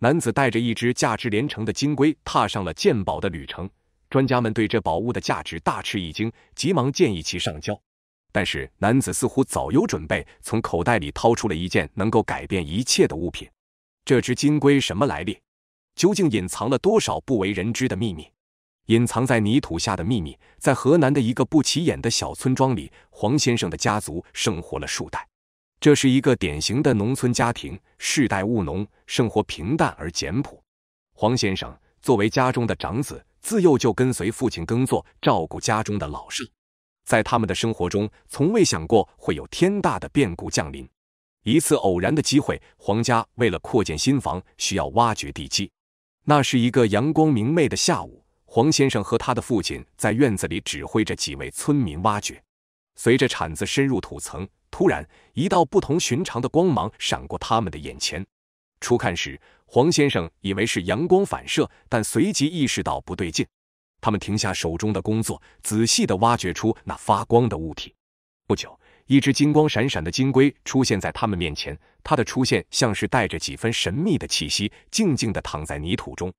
男子带着一只价值连城的金龟，踏上了鉴宝的旅程。专家们对这宝物的价值大吃一惊，急忙建议其上交。但是男子似乎早有准备，从口袋里掏出了一件能够改变一切的物品。这只金龟什么来历？究竟隐藏了多少不为人知的秘密？隐藏在泥土下的秘密，在河南的一个不起眼的小村庄里，黄先生的家族生活了数代。这是一个典型的农村家庭，世代务农，生活平淡而简朴。黄先生作为家中的长子，自幼就跟随父亲耕作，照顾家中的老少。在他们的生活中，从未想过会有天大的变故降临。一次偶然的机会，黄家为了扩建新房，需要挖掘地基。那是一个阳光明媚的下午，黄先生和他的父亲在院子里指挥着几位村民挖掘，随着铲子深入土层。突然，一道不同寻常的光芒闪过他们的眼前。初看时，黄先生以为是阳光反射，但随即意识到不对劲。他们停下手中的工作，仔细地挖掘出那发光的物体。不久，一只金光闪闪的金龟出现在他们面前。它的出现像是带着几分神秘的气息，静静地躺在泥土中。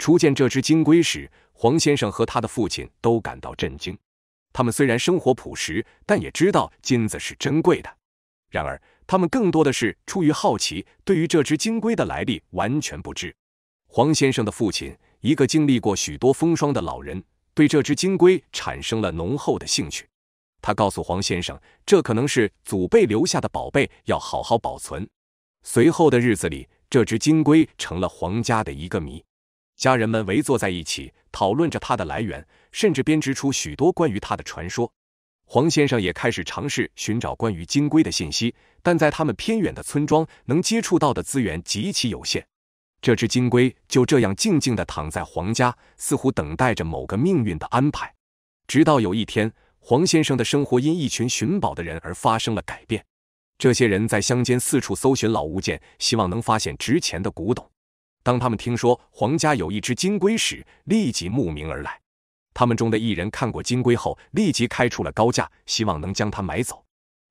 初见这只金龟时，黄先生和他的父亲都感到震惊。他们虽然生活朴实，但也知道金子是珍贵的。然而，他们更多的是出于好奇，对于这只金龟的来历完全不知。黄先生的父亲，一个经历过许多风霜的老人，对这只金龟产生了浓厚的兴趣。他告诉黄先生，这可能是祖辈留下的宝贝，要好好保存。随后的日子里，这只金龟成了黄家的一个谜。家人们围坐在一起，讨论着它的来源，甚至编织出许多关于它的传说。黄先生也开始尝试寻找关于金龟的信息，但在他们偏远的村庄，能接触到的资源极其有限。这只金龟就这样静静的躺在黄家，似乎等待着某个命运的安排。直到有一天，黄先生的生活因一群寻宝的人而发生了改变。这些人在乡间四处搜寻老物件，希望能发现值钱的古董。当他们听说黄家有一只金龟时，立即慕名而来。他们中的一人看过金龟后，立即开出了高价，希望能将它买走。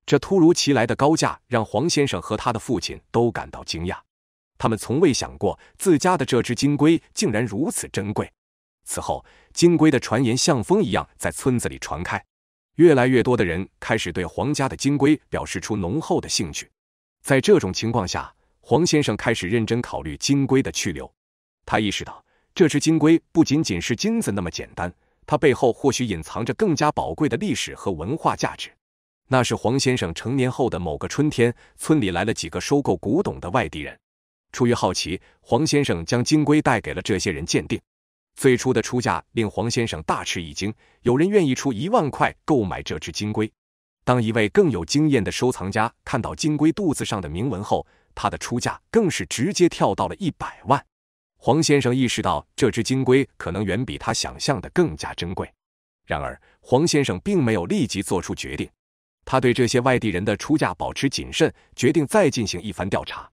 这突如其来的高价让黄先生和他的父亲都感到惊讶，他们从未想过自家的这只金龟竟然如此珍贵。此后，金龟的传言像风一样在村子里传开，越来越多的人开始对黄家的金龟表示出浓厚的兴趣。在这种情况下，黄先生开始认真考虑金龟的去留。他意识到，这只金龟不仅仅是金子那么简单，它背后或许隐藏着更加宝贵的历史和文化价值。那是黄先生成年后的某个春天，村里来了几个收购古董的外地人。出于好奇，黄先生将金龟带给了这些人鉴定。最初的出价令黄先生大吃一惊，有人愿意出一万块购买这只金龟。当一位更有经验的收藏家看到金龟肚子上的铭文后，他的出价更是直接跳到了一百万。黄先生意识到这只金龟可能远比他想象的更加珍贵。然而，黄先生并没有立即做出决定，他对这些外地人的出价保持谨慎，决定再进行一番调查。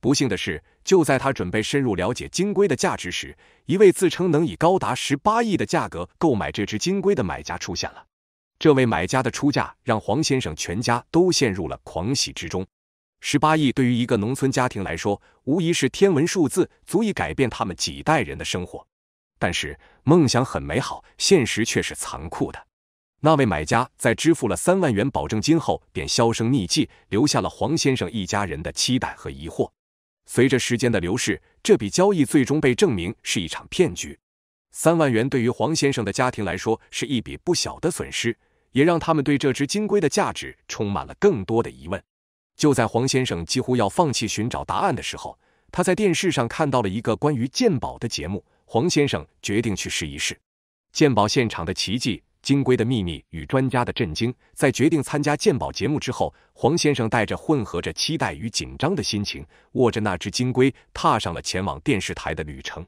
不幸的是，就在他准备深入了解金龟的价值时，一位自称能以高达十八亿的价格购买这只金龟的买家出现了。这位买家的出价让黄先生全家都陷入了狂喜之中。十八亿对于一个农村家庭来说，无疑是天文数字，足以改变他们几代人的生活。但是，梦想很美好，现实却是残酷的。那位买家在支付了三万元保证金后，便销声匿迹，留下了黄先生一家人的期待和疑惑。随着时间的流逝，这笔交易最终被证明是一场骗局。三万元对于黄先生的家庭来说，是一笔不小的损失，也让他们对这只金龟的价值充满了更多的疑问。就在黄先生几乎要放弃寻找答案的时候，他在电视上看到了一个关于鉴宝的节目。黄先生决定去试一试。鉴宝现场的奇迹、金龟的秘密与专家的震惊。在决定参加鉴宝节目之后，黄先生带着混合着期待与紧张的心情，握着那只金龟，踏上了前往电视台的旅程。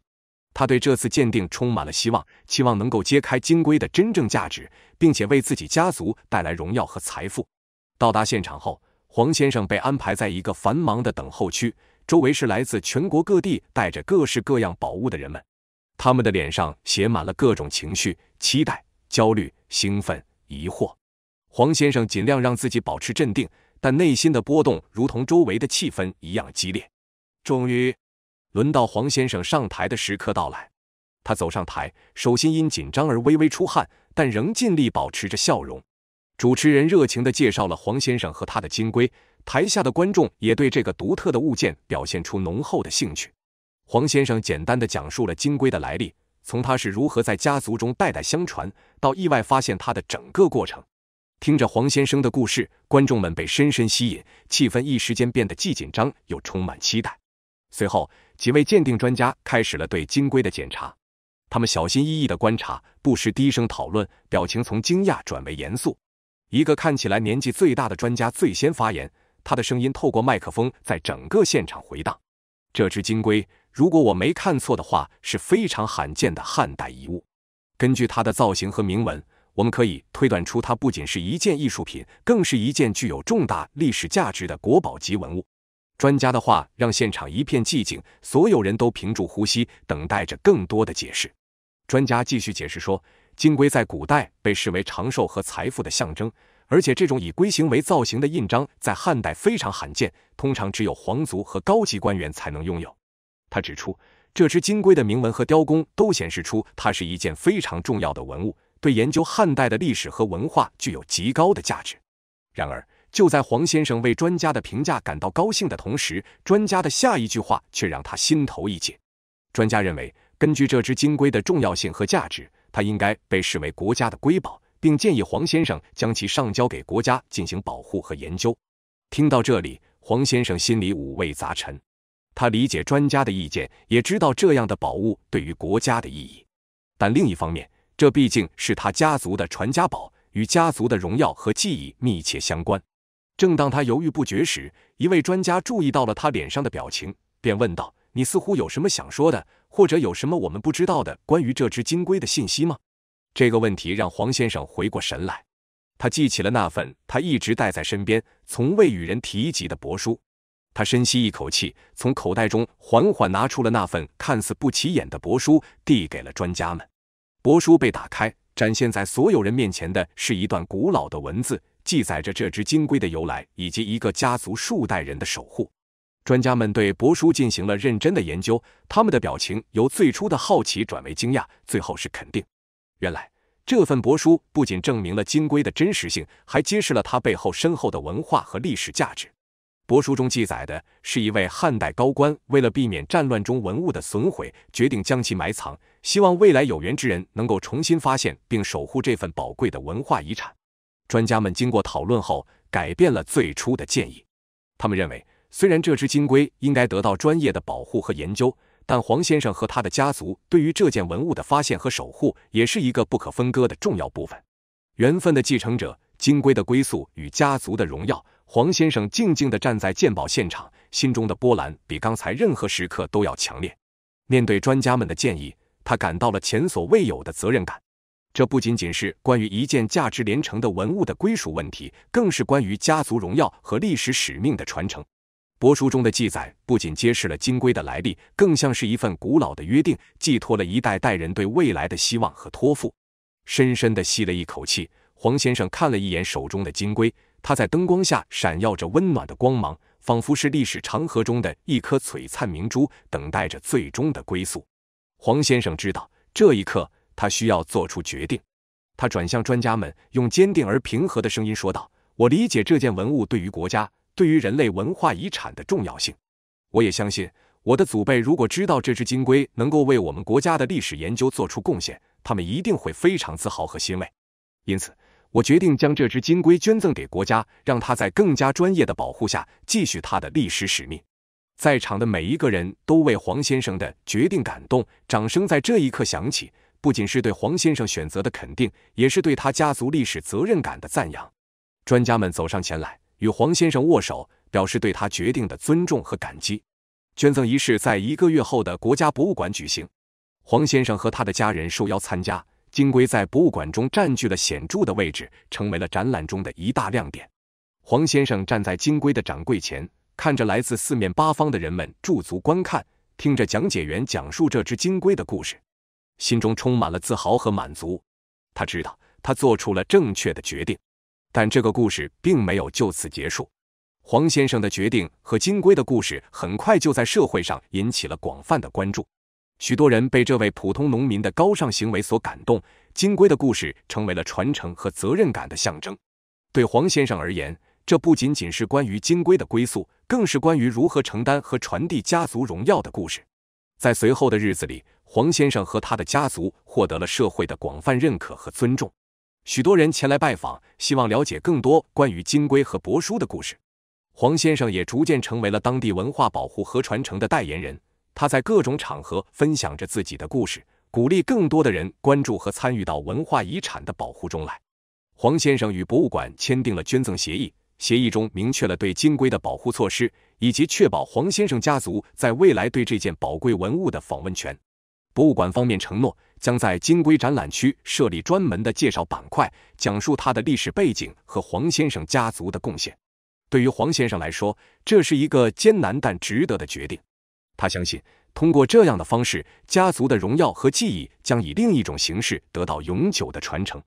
他对这次鉴定充满了希望，期望能够揭开金龟的真正价值，并且为自己家族带来荣耀和财富。到达现场后。黄先生被安排在一个繁忙的等候区，周围是来自全国各地、带着各式各样宝物的人们。他们的脸上写满了各种情绪：期待、焦虑、兴奋、疑惑。黄先生尽量让自己保持镇定，但内心的波动如同周围的气氛一样激烈。终于，轮到黄先生上台的时刻到来。他走上台，手心因紧张而微微出汗，但仍尽力保持着笑容。主持人热情地介绍了黄先生和他的金龟，台下的观众也对这个独特的物件表现出浓厚的兴趣。黄先生简单地讲述了金龟的来历，从它是如何在家族中代代相传，到意外发现它的整个过程。听着黄先生的故事，观众们被深深吸引，气氛一时间变得既紧张又充满期待。随后，几位鉴定专家开始了对金龟的检查，他们小心翼翼地观察，不时低声讨论，表情从惊讶转为严肃。一个看起来年纪最大的专家最先发言，他的声音透过麦克风在整个现场回荡。这只金龟，如果我没看错的话，是非常罕见的汉代遗物。根据它的造型和铭文，我们可以推断出它不仅是一件艺术品，更是一件具有重大历史价值的国宝级文物。专家的话让现场一片寂静，所有人都屏住呼吸，等待着更多的解释。专家继续解释说。金龟在古代被视为长寿和财富的象征，而且这种以龟形为造型的印章在汉代非常罕见，通常只有皇族和高级官员才能拥有。他指出，这只金龟的铭文和雕工都显示出它是一件非常重要的文物，对研究汉代的历史和文化具有极高的价值。然而，就在黄先生为专家的评价感到高兴的同时，专家的下一句话却让他心头一紧。专家认为，根据这只金龟的重要性和价值。它应该被视为国家的瑰宝，并建议黄先生将其上交给国家进行保护和研究。听到这里，黄先生心里五味杂陈。他理解专家的意见，也知道这样的宝物对于国家的意义，但另一方面，这毕竟是他家族的传家宝，与家族的荣耀和记忆密切相关。正当他犹豫不决时，一位专家注意到了他脸上的表情，便问道。你似乎有什么想说的，或者有什么我们不知道的关于这只金龟的信息吗？这个问题让黄先生回过神来，他记起了那份他一直带在身边、从未与人提及的帛书。他深吸一口气，从口袋中缓缓拿出了那份看似不起眼的帛书，递给了专家们。帛书被打开，展现在所有人面前的是一段古老的文字，记载着这只金龟的由来以及一个家族数代人的守护。专家们对帛书进行了认真的研究，他们的表情由最初的好奇转为惊讶，最后是肯定。原来这份帛书不仅证明了金龟的真实性，还揭示了它背后深厚的文化和历史价值。帛书中记载的是一位汉代高官为了避免战乱中文物的损毁，决定将其埋藏，希望未来有缘之人能够重新发现并守护这份宝贵的文化遗产。专家们经过讨论后，改变了最初的建议，他们认为。虽然这只金龟应该得到专业的保护和研究，但黄先生和他的家族对于这件文物的发现和守护也是一个不可分割的重要部分。缘分的继承者，金龟的归宿与家族的荣耀。黄先生静静地站在鉴宝现场，心中的波澜比刚才任何时刻都要强烈。面对专家们的建议，他感到了前所未有的责任感。这不仅仅是关于一件价值连城的文物的归属问题，更是关于家族荣耀和历史使命的传承。国书中的记载不仅揭示了金龟的来历，更像是一份古老的约定，寄托了一代代人对未来的希望和托付。深深地吸了一口气，黄先生看了一眼手中的金龟，它在灯光下闪耀着温暖的光芒，仿佛是历史长河中的一颗璀璨明珠，等待着最终的归宿。黄先生知道，这一刻他需要做出决定。他转向专家们，用坚定而平和的声音说道：“我理解这件文物对于国家。”对于人类文化遗产的重要性，我也相信我的祖辈如果知道这只金龟能够为我们国家的历史研究做出贡献，他们一定会非常自豪和欣慰。因此，我决定将这只金龟捐赠给国家，让它在更加专业的保护下继续它的历史使命。在场的每一个人都为黄先生的决定感动，掌声在这一刻响起，不仅是对黄先生选择的肯定，也是对他家族历史责任感的赞扬。专家们走上前来。与黄先生握手，表示对他决定的尊重和感激。捐赠仪式在一个月后的国家博物馆举行，黄先生和他的家人受邀参加。金龟在博物馆中占据了显著的位置，成为了展览中的一大亮点。黄先生站在金龟的展柜前，看着来自四面八方的人们驻足观看，听着讲解员讲述这只金龟的故事，心中充满了自豪和满足。他知道，他做出了正确的决定。但这个故事并没有就此结束。黄先生的决定和金龟的故事很快就在社会上引起了广泛的关注，许多人被这位普通农民的高尚行为所感动。金龟的故事成为了传承和责任感的象征。对黄先生而言，这不仅仅是关于金龟的归宿，更是关于如何承担和传递家族荣耀的故事。在随后的日子里，黄先生和他的家族获得了社会的广泛认可和尊重。许多人前来拜访，希望了解更多关于金龟和帛书的故事。黄先生也逐渐成为了当地文化保护和传承的代言人。他在各种场合分享着自己的故事，鼓励更多的人关注和参与到文化遗产的保护中来。黄先生与博物馆签订了捐赠协议，协议中明确了对金龟的保护措施，以及确保黄先生家族在未来对这件宝贵文物的访问权。博物馆方面承诺，将在金龟展览区设立专门的介绍板块，讲述它的历史背景和黄先生家族的贡献。对于黄先生来说，这是一个艰难但值得的决定。他相信，通过这样的方式，家族的荣耀和记忆将以另一种形式得到永久的传承。